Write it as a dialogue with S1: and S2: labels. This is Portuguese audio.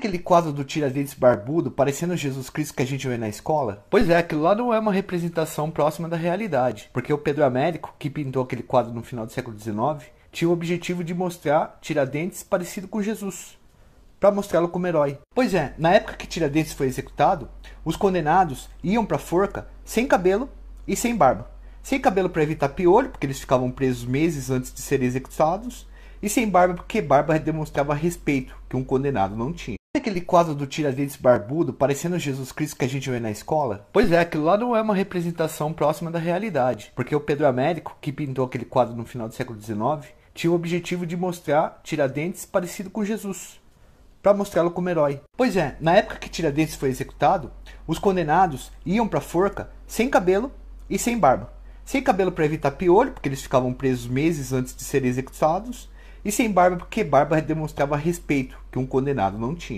S1: aquele quadro do Tiradentes barbudo parecendo Jesus Cristo que a gente vê na escola? Pois é, aquilo lá não é uma representação próxima da realidade, porque o Pedro Américo, que pintou aquele quadro no final do século XIX, tinha o objetivo de mostrar Tiradentes parecido com Jesus, para mostrá-lo como herói. Pois é, na época que Tiradentes foi executado, os condenados iam para a forca sem cabelo e sem barba. Sem cabelo para evitar piolho, porque eles ficavam presos meses antes de serem executados, e sem barba porque barba demonstrava respeito que um condenado não tinha aquele quadro do Tiradentes barbudo parecendo Jesus Cristo que a gente vê na escola? Pois é, aquilo lá não é uma representação próxima da realidade, porque o Pedro Américo, que pintou aquele quadro no final do século XIX, tinha o objetivo de mostrar Tiradentes parecido com Jesus, para mostrá-lo como herói. Pois é, na época que Tiradentes foi executado, os condenados iam para a forca sem cabelo e sem barba. Sem cabelo para evitar piolho, porque eles ficavam presos meses antes de serem executados, e sem barba porque barba demonstrava respeito que um condenado não tinha.